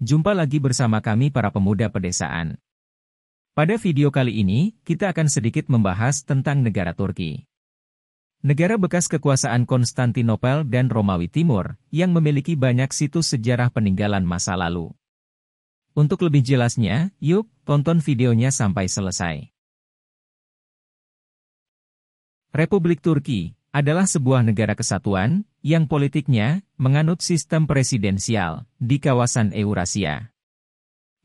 Jumpa lagi bersama kami para pemuda pedesaan. Pada video kali ini, kita akan sedikit membahas tentang negara Turki. Negara bekas kekuasaan Konstantinopel dan Romawi Timur, yang memiliki banyak situs sejarah peninggalan masa lalu. Untuk lebih jelasnya, yuk, tonton videonya sampai selesai. Republik Turki adalah sebuah negara kesatuan, yang politiknya, menganut sistem presidensial di kawasan Eurasia.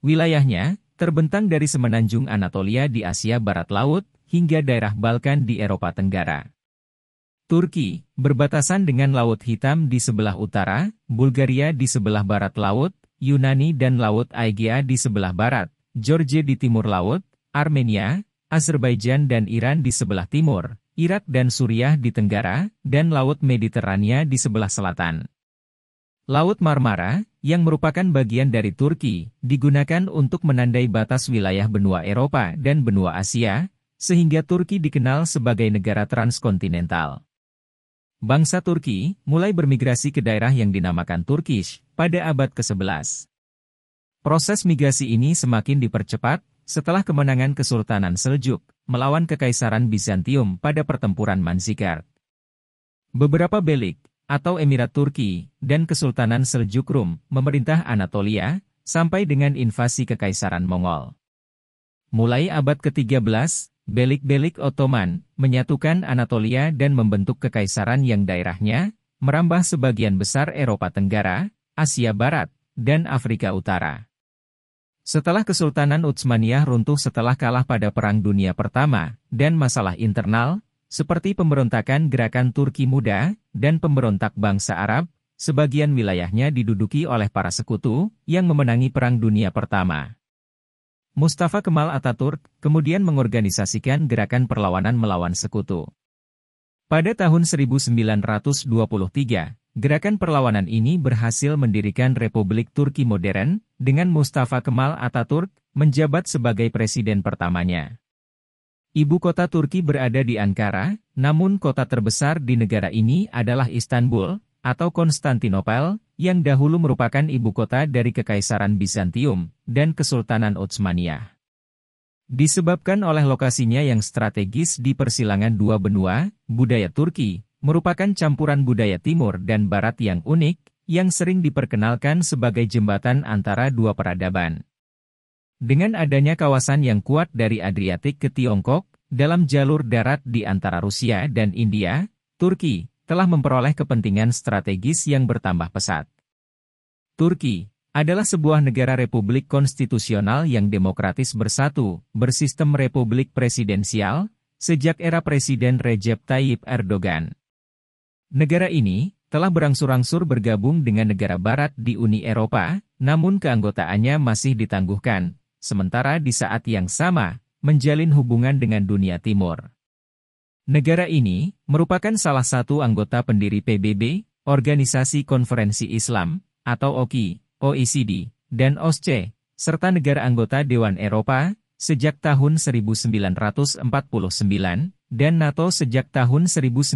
Wilayahnya terbentang dari semenanjung Anatolia di Asia Barat Laut hingga daerah Balkan di Eropa Tenggara. Turki berbatasan dengan Laut Hitam di sebelah utara, Bulgaria di sebelah barat laut, Yunani dan Laut Aegea di sebelah barat, Georgia di timur laut, Armenia, Azerbaijan dan Iran di sebelah timur, Irak dan Suriah di tenggara, dan Laut Mediterania di sebelah selatan. Laut Marmara, yang merupakan bagian dari Turki, digunakan untuk menandai batas wilayah benua Eropa dan benua Asia, sehingga Turki dikenal sebagai negara transkontinental. Bangsa Turki mulai bermigrasi ke daerah yang dinamakan Turkish pada abad ke-11. Proses migrasi ini semakin dipercepat setelah kemenangan Kesultanan Seljuk melawan Kekaisaran Bizantium pada pertempuran Manzikert. Beberapa belik, atau Emirat Turki, dan Kesultanan Seljuk Rum, memerintah Anatolia, sampai dengan invasi Kekaisaran Mongol. Mulai abad ke-13, belik-belik Ottoman menyatukan Anatolia dan membentuk kekaisaran yang daerahnya merambah sebagian besar Eropa Tenggara, Asia Barat, dan Afrika Utara. Setelah Kesultanan Utsmaniyah runtuh setelah kalah pada Perang Dunia Pertama, dan masalah internal, seperti pemberontakan gerakan Turki Muda, dan pemberontak bangsa Arab, sebagian wilayahnya diduduki oleh para sekutu yang memenangi Perang Dunia Pertama. Mustafa Kemal Ataturk kemudian mengorganisasikan gerakan perlawanan melawan sekutu. Pada tahun 1923, gerakan perlawanan ini berhasil mendirikan Republik Turki modern dengan Mustafa Kemal Ataturk menjabat sebagai presiden pertamanya. Ibu kota Turki berada di Ankara, namun kota terbesar di negara ini adalah Istanbul, atau Konstantinopel, yang dahulu merupakan ibu kota dari Kekaisaran Bizantium dan Kesultanan Utsmaniyah. Disebabkan oleh lokasinya yang strategis di persilangan dua benua, budaya Turki merupakan campuran budaya timur dan barat yang unik, yang sering diperkenalkan sebagai jembatan antara dua peradaban. Dengan adanya kawasan yang kuat dari Adriatik ke Tiongkok, dalam jalur darat di antara Rusia dan India, Turki telah memperoleh kepentingan strategis yang bertambah pesat. Turki adalah sebuah negara republik konstitusional yang demokratis bersatu, bersistem republik presidensial, sejak era Presiden Recep Tayyip Erdogan. Negara ini telah berangsur-angsur bergabung dengan negara barat di Uni Eropa, namun keanggotaannya masih ditangguhkan, sementara di saat yang sama, menjalin hubungan dengan dunia timur. Negara ini merupakan salah satu anggota pendiri PBB, Organisasi Konferensi Islam, atau OKI, OECD, dan OSCE, serta negara anggota Dewan Eropa, sejak tahun 1949, dan NATO sejak tahun 1952.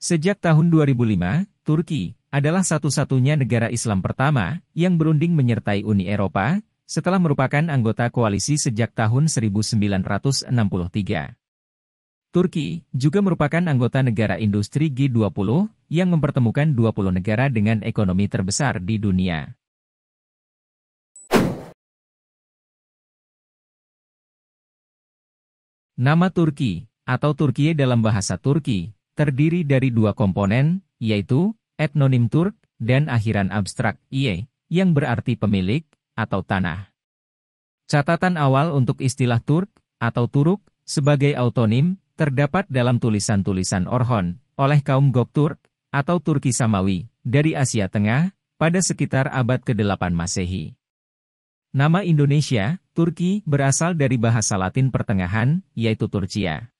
Sejak tahun 2005, Turki, adalah satu-satunya negara Islam pertama yang berunding menyertai Uni Eropa setelah merupakan anggota koalisi sejak tahun 1963. Turki juga merupakan anggota negara industri G20 yang mempertemukan 20 negara dengan ekonomi terbesar di dunia. Nama Turki atau Turkiye dalam bahasa Turki terdiri dari dua komponen, yaitu etnonim Turk, dan akhiran abstrak IE, yang berarti pemilik atau tanah. Catatan awal untuk istilah Turk atau Turuk sebagai autonim terdapat dalam tulisan-tulisan Orhon oleh kaum Gokturk atau Turki Samawi dari Asia Tengah pada sekitar abad ke-8 Masehi. Nama Indonesia, Turki, berasal dari bahasa Latin pertengahan, yaitu Turcia.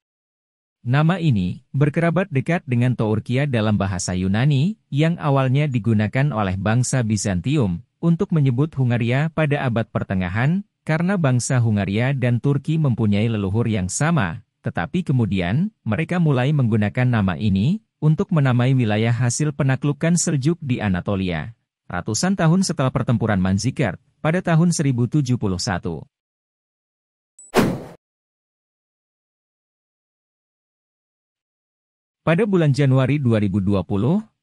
Nama ini berkerabat dekat dengan Tourkia dalam bahasa Yunani, yang awalnya digunakan oleh bangsa Bizantium untuk menyebut Hungaria pada abad pertengahan, karena bangsa Hungaria dan Turki mempunyai leluhur yang sama, tetapi kemudian mereka mulai menggunakan nama ini untuk menamai wilayah hasil penaklukan Seljuk di Anatolia. Ratusan tahun setelah pertempuran Manzikert, pada tahun 1071. Pada bulan Januari 2020,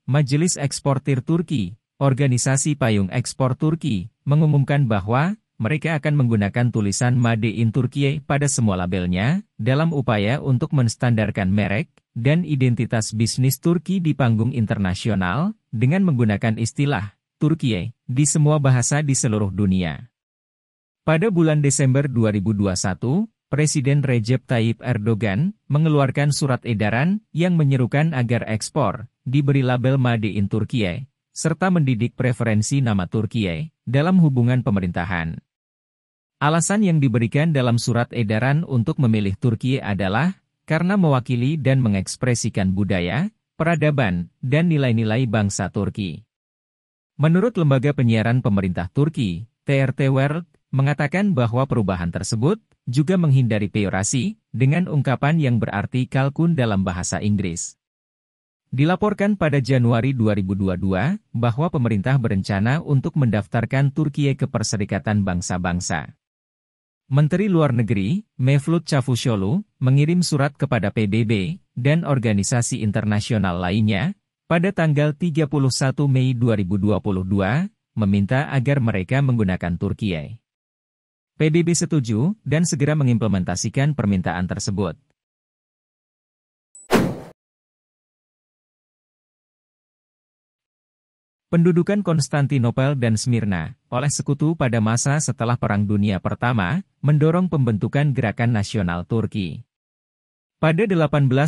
Majelis Eksportir Turki, Organisasi Payung Ekspor Turki, mengumumkan bahwa mereka akan menggunakan tulisan Made in Turkiye pada semua labelnya, dalam upaya untuk menstandarkan merek dan identitas bisnis Turki di panggung internasional, dengan menggunakan istilah Turkiye di semua bahasa di seluruh dunia. Pada bulan Desember 2021, Presiden Recep Tayyip Erdogan mengeluarkan surat edaran yang menyerukan agar ekspor diberi label Made in Turkiye, serta mendidik preferensi nama Turkiye dalam hubungan pemerintahan. Alasan yang diberikan dalam surat edaran untuk memilih Turkiye adalah karena mewakili dan mengekspresikan budaya, peradaban, dan nilai-nilai bangsa Turki. Menurut Lembaga Penyiaran Pemerintah Turki, TRT World, mengatakan bahwa perubahan tersebut juga menghindari peyorasi, dengan ungkapan yang berarti kalkun dalam bahasa Inggris. Dilaporkan pada Januari 2022 bahwa pemerintah berencana untuk mendaftarkan Turkiye ke Perserikatan Bangsa-Bangsa. Menteri Luar Negeri, Mevlut Cavusoglu, mengirim surat kepada PBB dan organisasi internasional lainnya pada tanggal 31 Mei 2022 meminta agar mereka menggunakan Turkiye. PBB setuju dan segera mengimplementasikan permintaan tersebut. Pendudukan Konstantinopel dan Smyrna oleh sekutu pada masa setelah Perang Dunia Pertama mendorong pembentukan gerakan nasional Turki. Pada 18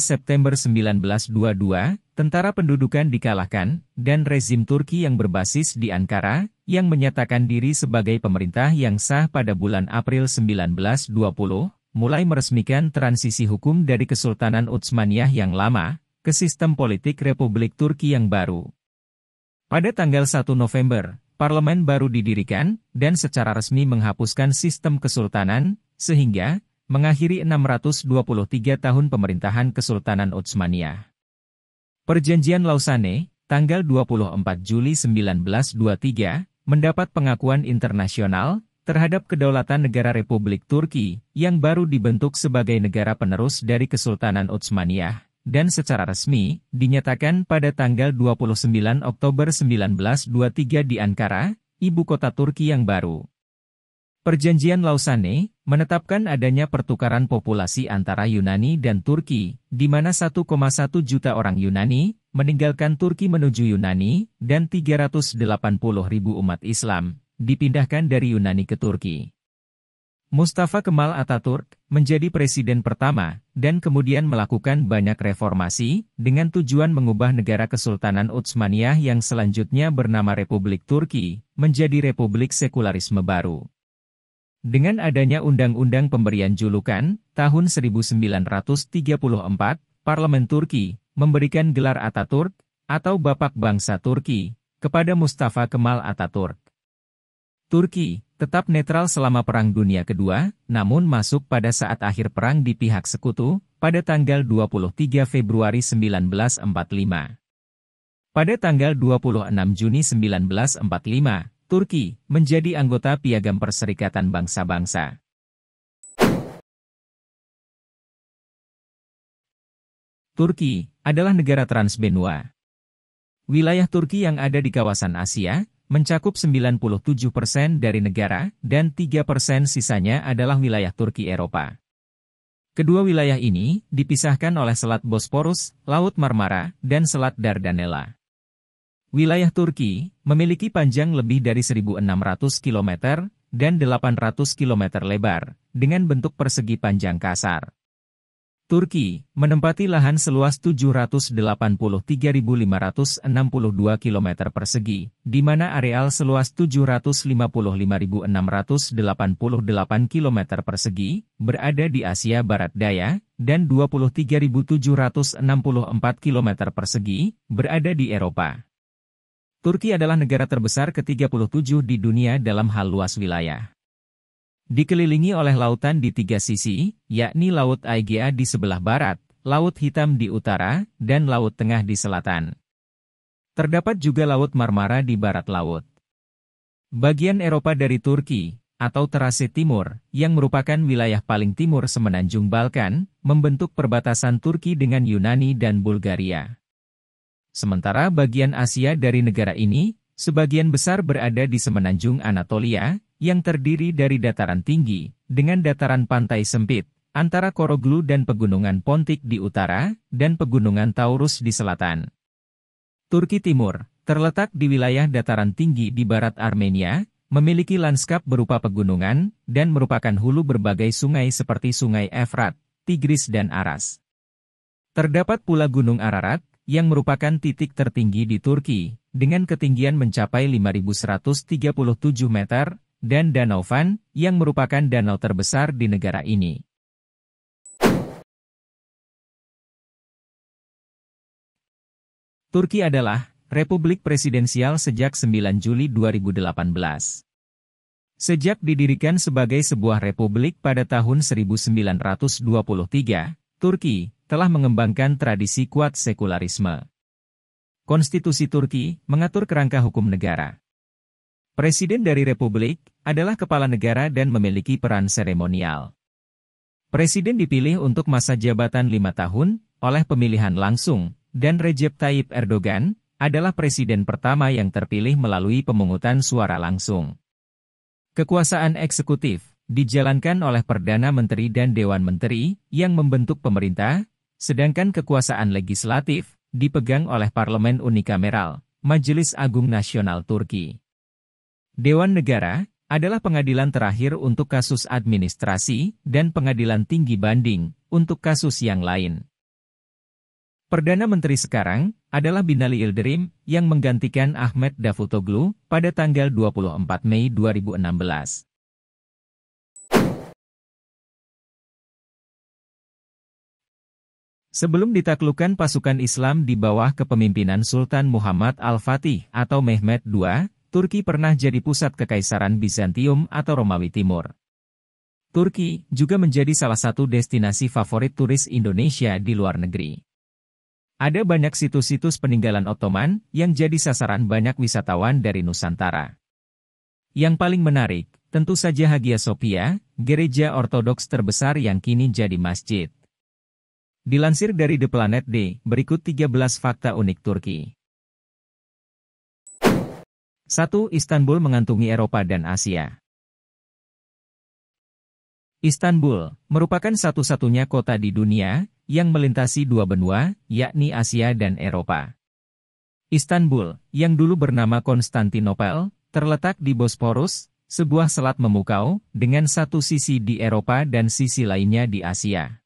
September 1922, tentara pendudukan dikalahkan, dan rezim Turki yang berbasis di Ankara, yang menyatakan diri sebagai pemerintah yang sah pada bulan April 1920, mulai meresmikan transisi hukum dari Kesultanan Utsmaniyah yang lama ke sistem politik Republik Turki yang baru. Pada tanggal 1 November, parlemen baru didirikan dan secara resmi menghapuskan sistem kesultanan, sehingga mengakhiri 623 tahun pemerintahan Kesultanan Utsmaniyah. Perjanjian Lausanne, tanggal 24 Juli 1923, mendapat pengakuan internasional terhadap kedaulatan negara Republik Turki yang baru dibentuk sebagai negara penerus dari Kesultanan Utsmaniyah dan secara resmi dinyatakan pada tanggal 29 Oktober 1923 di Ankara, ibu kota Turki yang baru. Perjanjian Lausanne menetapkan adanya pertukaran populasi antara Yunani dan Turki, di mana 1,1 juta orang Yunani meninggalkan Turki menuju Yunani dan 380 ribu umat Islam dipindahkan dari Yunani ke Turki. Mustafa Kemal Ataturk menjadi presiden pertama dan kemudian melakukan banyak reformasi dengan tujuan mengubah negara Kesultanan Utsmaniyah yang selanjutnya bernama Republik Turki menjadi republik sekularisme baru. Dengan adanya Undang-Undang Pemberian Julukan, tahun 1934, Parlemen Turki memberikan gelar Ataturk, atau Bapak Bangsa Turki, kepada Mustafa Kemal Ataturk. Turki tetap netral selama Perang Dunia Kedua, namun masuk pada saat akhir perang di pihak sekutu, pada tanggal 23 Februari 1945. Pada tanggal 26 Juni 1945, Turki menjadi anggota Piagam Perserikatan Bangsa-Bangsa. Turki adalah negara Transbenua. Wilayah Turki yang ada di kawasan Asia mencakup 97% dari negara dan 3% sisanya adalah wilayah Turki Eropa. Kedua wilayah ini dipisahkan oleh Selat Bosporus, Laut Marmara, dan Selat Dardanella. Wilayah Turki memiliki panjang lebih dari 1.600 km dan 800 km lebar, dengan bentuk persegi panjang kasar. Turki menempati lahan seluas 783.562 km persegi, di mana areal seluas 755.688 km persegi berada di Asia Barat Daya, dan 23.764 km persegi berada di Eropa. Turki adalah negara terbesar ke-37 di dunia dalam hal luas wilayah. Dikelilingi oleh lautan di tiga sisi, yakni Laut Aegea di sebelah barat, Laut Hitam di utara, dan Laut Tengah di selatan. Terdapat juga Laut Marmara di barat laut. Bagian Eropa dari Turki, atau Terase Timur, yang merupakan wilayah paling timur semenanjung Balkan, membentuk perbatasan Turki dengan Yunani dan Bulgaria. Sementara bagian Asia dari negara ini, sebagian besar berada di semenanjung Anatolia, yang terdiri dari dataran tinggi, dengan dataran pantai sempit, antara Koroglu dan Pegunungan Pontik di utara, dan Pegunungan Taurus di selatan. Turki Timur, terletak di wilayah dataran tinggi di barat Armenia, memiliki lanskap berupa pegunungan, dan merupakan hulu berbagai sungai seperti Sungai Efrat, Tigris dan Aras. Terdapat pula Gunung Ararat, yang merupakan titik tertinggi di Turki, dengan ketinggian mencapai 5.137 meter, dan Danau Van, yang merupakan danau terbesar di negara ini. Turki adalah Republik Presidensial sejak 9 Juli 2018. Sejak didirikan sebagai sebuah republik pada tahun 1923, Turki telah mengembangkan tradisi kuat sekularisme. Konstitusi Turki mengatur kerangka hukum negara. Presiden dari republik adalah kepala negara dan memiliki peran seremonial. Presiden dipilih untuk masa jabatan lima tahun oleh pemilihan langsung, dan Recep Tayyip Erdogan adalah presiden pertama yang terpilih melalui pemungutan suara langsung. Kekuasaan eksekutif dijalankan oleh Perdana Menteri dan Dewan Menteri yang membentuk pemerintah Sedangkan kekuasaan legislatif dipegang oleh Parlemen Unikameral, Majelis Agung Nasional Turki. Dewan Negara adalah pengadilan terakhir untuk kasus administrasi dan pengadilan tinggi banding untuk kasus yang lain. Perdana Menteri sekarang adalah Binali Yildirim yang menggantikan Ahmed Davutoglu pada tanggal 24 Mei 2016. Sebelum ditaklukkan pasukan Islam di bawah kepemimpinan Sultan Muhammad Al-Fatih atau Mehmet II, Turki pernah jadi pusat kekaisaran Bizantium atau Romawi Timur. Turki juga menjadi salah satu destinasi favorit turis Indonesia di luar negeri. Ada banyak situs-situs peninggalan Ottoman yang jadi sasaran banyak wisatawan dari Nusantara. Yang paling menarik, tentu saja Hagia Sophia, gereja ortodoks terbesar yang kini jadi masjid. Dilansir dari The Planet D, berikut 13 fakta unik Turki. 1. Istanbul mengantungi Eropa dan Asia. Istanbul merupakan satu-satunya kota di dunia yang melintasi dua benua, yakni Asia dan Eropa. Istanbul, yang dulu bernama Konstantinopel, terletak di Bosporus, sebuah selat memukau, dengan satu sisi di Eropa dan sisi lainnya di Asia.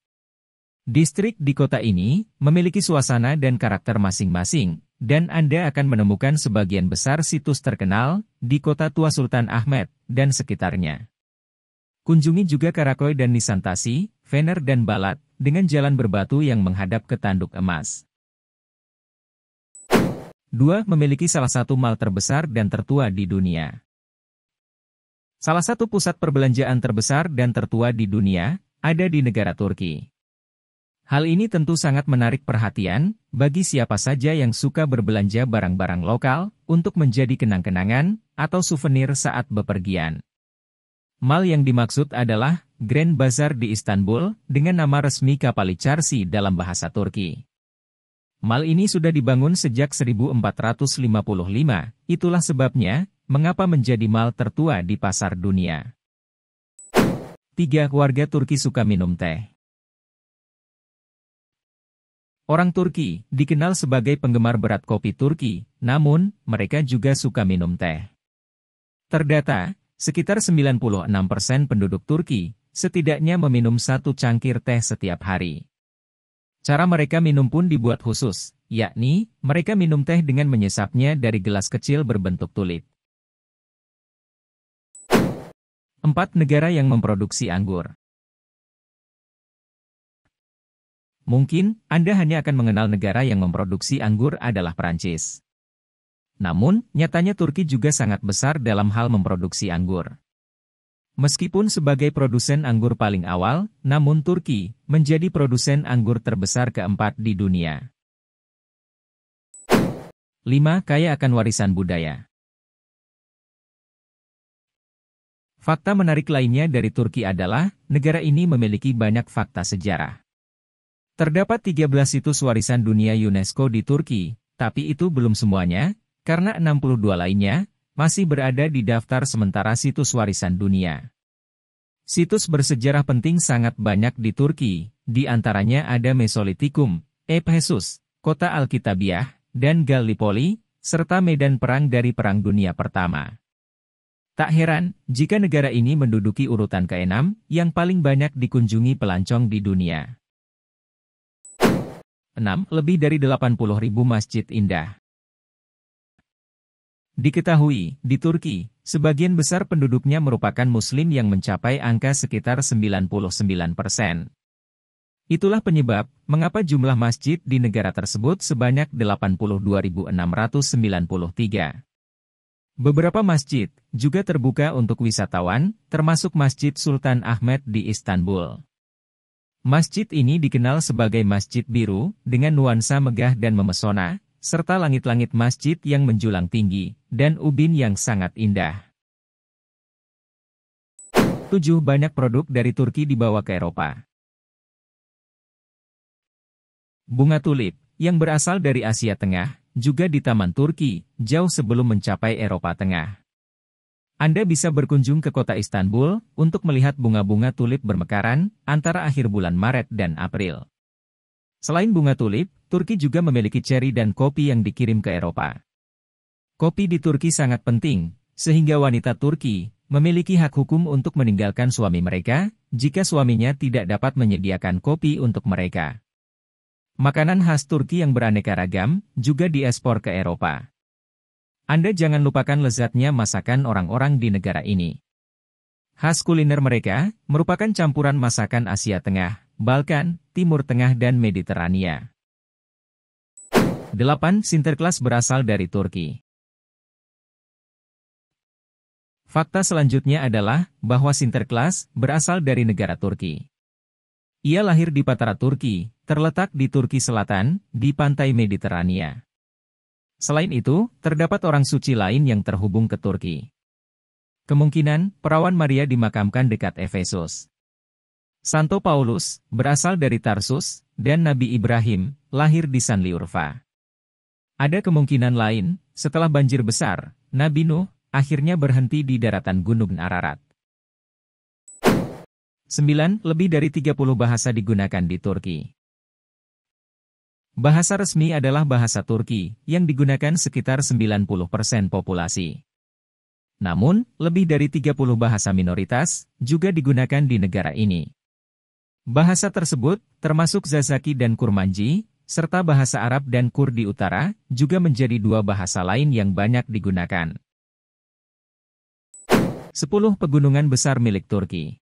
Distrik di kota ini memiliki suasana dan karakter masing-masing, dan Anda akan menemukan sebagian besar situs terkenal di kota tua Sultan Ahmed dan sekitarnya. Kunjungi juga Karakoy dan Nisantasi, Vener dan Balat, dengan jalan berbatu yang menghadap ke Tanduk Emas. 2. Memiliki salah satu mal terbesar dan tertua di dunia. Salah satu pusat perbelanjaan terbesar dan tertua di dunia, ada di negara Turki. Hal ini tentu sangat menarik perhatian bagi siapa saja yang suka berbelanja barang-barang lokal untuk menjadi kenang-kenangan atau souvenir saat bepergian. Mal yang dimaksud adalah Grand Bazar di Istanbul dengan nama resmi Kapali Charsi dalam bahasa Turki. Mal ini sudah dibangun sejak 1455, itulah sebabnya mengapa menjadi mal tertua di pasar dunia. Tiga Warga Turki suka minum teh. Orang Turki dikenal sebagai penggemar berat kopi Turki, namun mereka juga suka minum teh. Terdata, sekitar 96% penduduk Turki setidaknya meminum satu cangkir teh setiap hari. Cara mereka minum pun dibuat khusus, yakni mereka minum teh dengan menyesapnya dari gelas kecil berbentuk tulip. Empat negara yang memproduksi anggur. Mungkin, Anda hanya akan mengenal negara yang memproduksi anggur adalah Perancis. Namun, nyatanya Turki juga sangat besar dalam hal memproduksi anggur. Meskipun sebagai produsen anggur paling awal, namun Turki menjadi produsen anggur terbesar keempat di dunia. 5. Kaya akan warisan budaya Fakta menarik lainnya dari Turki adalah, negara ini memiliki banyak fakta sejarah. Terdapat 13 situs warisan dunia UNESCO di Turki, tapi itu belum semuanya, karena 62 lainnya masih berada di daftar sementara situs warisan dunia. Situs bersejarah penting sangat banyak di Turki, di antaranya ada Mesolitikum, Ephesus, kota Alkitabiah, dan Gallipoli, serta medan perang dari Perang Dunia Pertama. Tak heran, jika negara ini menduduki urutan keenam yang paling banyak dikunjungi pelancong di dunia. 6. Lebih dari 80 ribu masjid indah. Diketahui, di Turki, sebagian besar penduduknya merupakan muslim yang mencapai angka sekitar 99 persen. Itulah penyebab, mengapa jumlah masjid di negara tersebut sebanyak 82.693. Beberapa masjid juga terbuka untuk wisatawan, termasuk Masjid Sultan Ahmed di Istanbul. Masjid ini dikenal sebagai Masjid Biru, dengan nuansa megah dan memesona, serta langit-langit masjid yang menjulang tinggi, dan ubin yang sangat indah. 7. Banyak produk dari Turki dibawa ke Eropa. Bunga tulip, yang berasal dari Asia Tengah, juga di Taman Turki, jauh sebelum mencapai Eropa Tengah. Anda bisa berkunjung ke kota Istanbul untuk melihat bunga-bunga tulip bermekaran antara akhir bulan Maret dan April. Selain bunga tulip, Turki juga memiliki ceri dan kopi yang dikirim ke Eropa. Kopi di Turki sangat penting, sehingga wanita Turki memiliki hak hukum untuk meninggalkan suami mereka jika suaminya tidak dapat menyediakan kopi untuk mereka. Makanan khas Turki yang beraneka ragam juga diekspor ke Eropa. Anda jangan lupakan lezatnya masakan orang-orang di negara ini. Khas kuliner mereka merupakan campuran masakan Asia Tengah, Balkan, Timur Tengah dan Mediterania. 8. Sinterklas berasal dari Turki. Fakta selanjutnya adalah bahwa Sinterklas berasal dari negara Turki. Ia lahir di Patara Turki, terletak di Turki Selatan, di pantai Mediterania. Selain itu, terdapat orang suci lain yang terhubung ke Turki. Kemungkinan, perawan Maria dimakamkan dekat Efesus. Santo Paulus, berasal dari Tarsus, dan Nabi Ibrahim, lahir di San Sanliurfa. Ada kemungkinan lain, setelah banjir besar, Nabi Nuh, akhirnya berhenti di daratan Gunung Ararat. 9. Lebih dari 30 bahasa digunakan di Turki. Bahasa resmi adalah bahasa Turki, yang digunakan sekitar 90% populasi. Namun, lebih dari 30 bahasa minoritas juga digunakan di negara ini. Bahasa tersebut, termasuk Zazaki dan Kurmanji, serta bahasa Arab dan Kurdi Utara, juga menjadi dua bahasa lain yang banyak digunakan. 10 Pegunungan Besar Milik Turki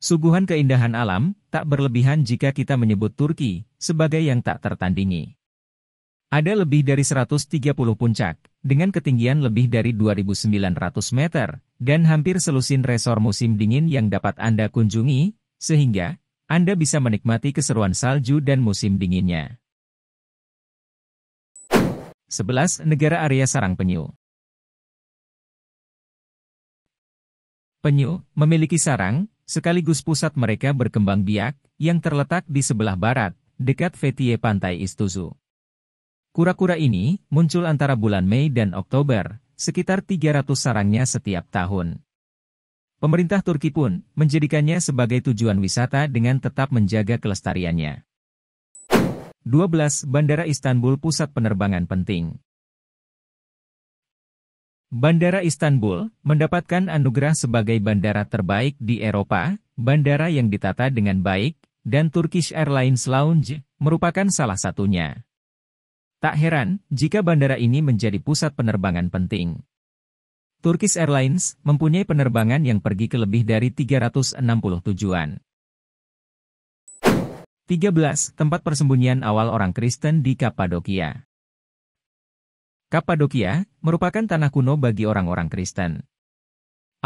Suguhan keindahan alam, tak berlebihan jika kita menyebut Turki sebagai yang tak tertandingi. Ada lebih dari 130 puncak, dengan ketinggian lebih dari 2.900 meter, dan hampir selusin resor musim dingin yang dapat Anda kunjungi, sehingga Anda bisa menikmati keseruan salju dan musim dinginnya. 11. Negara Area Sarang Penyu Penyu memiliki sarang, sekaligus pusat mereka berkembang biak, yang terletak di sebelah barat, dekat Vetie Pantai Istuzu. Kura-kura ini muncul antara bulan Mei dan Oktober, sekitar 300 sarangnya setiap tahun. Pemerintah Turki pun menjadikannya sebagai tujuan wisata dengan tetap menjaga kelestariannya. 12. Bandara Istanbul Pusat Penerbangan Penting Bandara Istanbul mendapatkan anugerah sebagai bandara terbaik di Eropa, bandara yang ditata dengan baik, dan Turkish Airlines Lounge merupakan salah satunya. Tak heran jika bandara ini menjadi pusat penerbangan penting. Turkish Airlines mempunyai penerbangan yang pergi ke lebih dari 360 tujuan. 13. Tempat persembunyian awal orang Kristen di Kapadokia Kapadokia merupakan tanah kuno bagi orang-orang Kristen.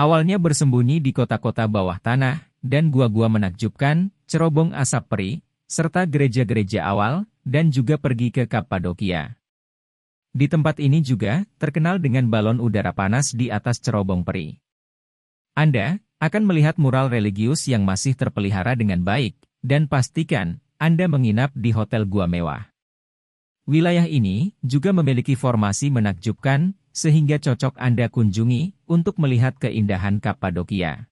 Awalnya bersembunyi di kota-kota bawah tanah dan gua-gua menakjubkan, cerobong asap peri, serta gereja-gereja awal, dan juga pergi ke Kapadokia. Di tempat ini juga terkenal dengan balon udara panas di atas cerobong peri. Anda akan melihat mural religius yang masih terpelihara dengan baik, dan pastikan Anda menginap di hotel gua mewah. Wilayah ini juga memiliki formasi menakjubkan, sehingga cocok Anda kunjungi untuk melihat keindahan Kapadokia.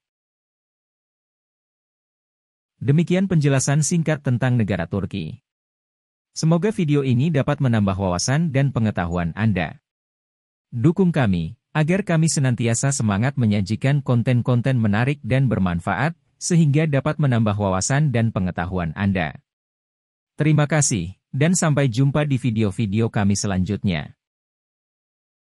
Demikian penjelasan singkat tentang negara Turki. Semoga video ini dapat menambah wawasan dan pengetahuan Anda. Dukung kami, agar kami senantiasa semangat menyajikan konten-konten menarik dan bermanfaat, sehingga dapat menambah wawasan dan pengetahuan Anda. Terima kasih. Dan sampai jumpa di video-video kami selanjutnya.